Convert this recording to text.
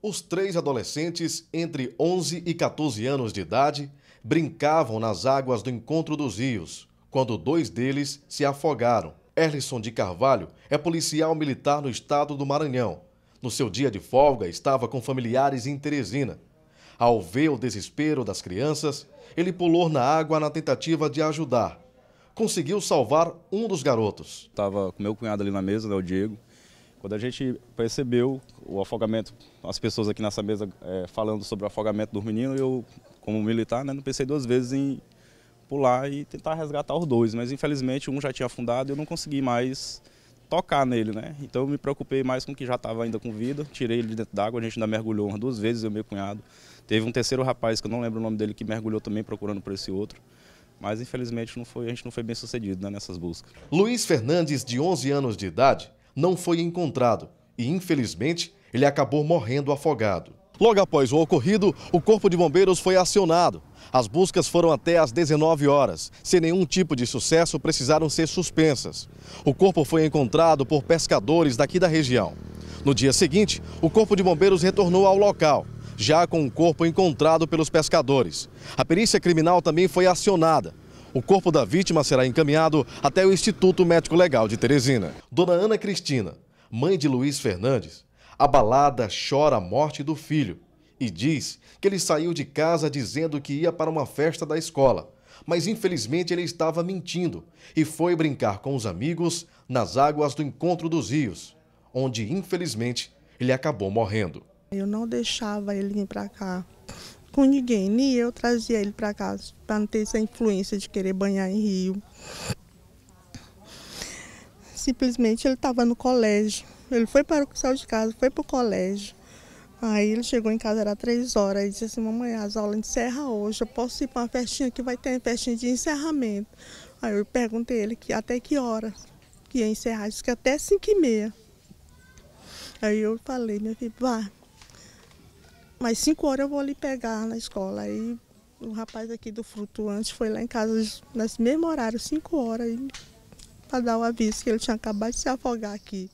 Os três adolescentes, entre 11 e 14 anos de idade, brincavam nas águas do encontro dos rios, quando dois deles se afogaram. Erlison de Carvalho é policial militar no estado do Maranhão. No seu dia de folga, estava com familiares em Teresina. Ao ver o desespero das crianças, ele pulou na água na tentativa de ajudar. Conseguiu salvar um dos garotos. Estava com meu cunhado ali na mesa, né, o Diego. Quando a gente percebeu o afogamento, as pessoas aqui nessa mesa é, falando sobre o afogamento dos meninos, eu, como militar, né, não pensei duas vezes em pular e tentar resgatar os dois. Mas infelizmente um já tinha afundado e eu não consegui mais tocar nele, né? Então eu me preocupei mais com o que já estava ainda com vida, tirei ele de dentro d'água, a gente ainda mergulhou umas duas vezes, eu e meu cunhado. Teve um terceiro rapaz, que eu não lembro o nome dele, que mergulhou também procurando por esse outro. Mas infelizmente não foi, a gente não foi bem sucedido né, nessas buscas. Luiz Fernandes, de 11 anos de idade, não foi encontrado e, infelizmente, ele acabou morrendo afogado. Logo após o ocorrido, o Corpo de Bombeiros foi acionado. As buscas foram até às 19 horas. Sem nenhum tipo de sucesso, precisaram ser suspensas. O corpo foi encontrado por pescadores daqui da região. No dia seguinte, o Corpo de Bombeiros retornou ao local, já com o corpo encontrado pelos pescadores. A perícia criminal também foi acionada. O corpo da vítima será encaminhado até o Instituto Médico Legal de Teresina. Dona Ana Cristina, mãe de Luiz Fernandes, abalada chora a morte do filho e diz que ele saiu de casa dizendo que ia para uma festa da escola, mas infelizmente ele estava mentindo e foi brincar com os amigos nas águas do encontro dos rios, onde infelizmente ele acabou morrendo. Eu não deixava ele ir para cá com ninguém, nem eu trazia ele para casa, para não ter essa influência de querer banhar em rio. Simplesmente ele estava no colégio. Ele foi para o saiu de casa, foi para o colégio. Aí ele chegou em casa, era três horas, e disse assim, mamãe, as aulas encerram hoje, eu posso ir para uma festinha que vai ter festinha de encerramento. Aí eu perguntei ele que, até que hora que ia encerrar, disse que até cinco e meia. Aí eu falei, minha filha, vá, mas cinco horas eu vou ali pegar na escola. Aí o rapaz aqui do antes foi lá em casa nesse mesmo horário, cinco horas, para dar o aviso que ele tinha acabado de se afogar aqui.